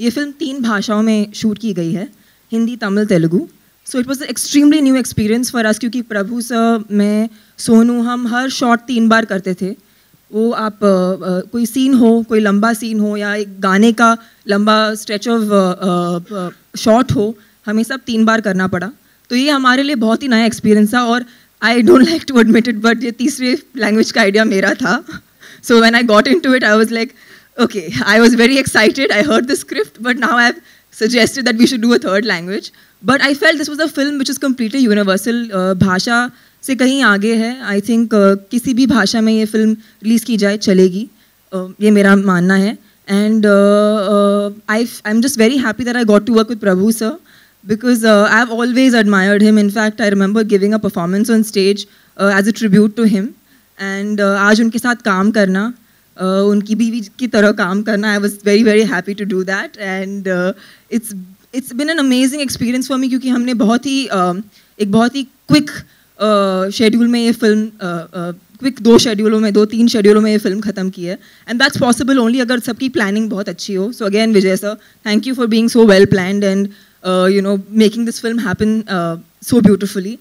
ये फिल्म तीन भाषाओं में शूट की गई है Hindi Tamil Telugu so it was extremely new experience for us क्योंकि प्रभु सर मैं सोनू हम हर शॉट तीन बार करते थे वो आप आ, कोई सीन हो कोई लंबा सीन हो या एक गाने का लंबा स्ट्रेच ऑफ शॉट हो हमें सब तीन बार करना पड़ा तो ये हमारे लिए बहुत ही नया एक्सपीरियंस था और I don't like to admit it but ये तीसरे लैंग्वेज का आइडिया मेरा था so when I got into it I was like okay, I was very excited. I heard the script, but now I've suggested that we should do a third language. But I felt this was a film which is completely universal. Uh, भाषा से कहीं आगे है I think uh, किसी भी भाषा में ये फिल्म रिलीज़ की जाए चलेगी uh, ये मेरा मानना है and I I am just very happy that I got to work with Prabhu sir because uh, I've always admired him. In fact, I remember giving a performance on stage uh, as a tribute to him. And uh, aaj unke saath kaam karna. उनकी बीवी की तरह काम करना I was very very happy to do that and it's it's been an amazing experience for me क्योंकि हमने बहुत ही एक बहुत ही क्विक शेड्यूल में ये फिल्म क्विक दो शेड्यूलों में दो तीन शेड्यूलों में ये फिल्म खत्म की है एंड दैट्स पॉसिबल ओनली अगर सबकी प्लानिंग बहुत अच्छी हो so again Vijay sir thank you for being so well planned and you know making this film happen so beautifully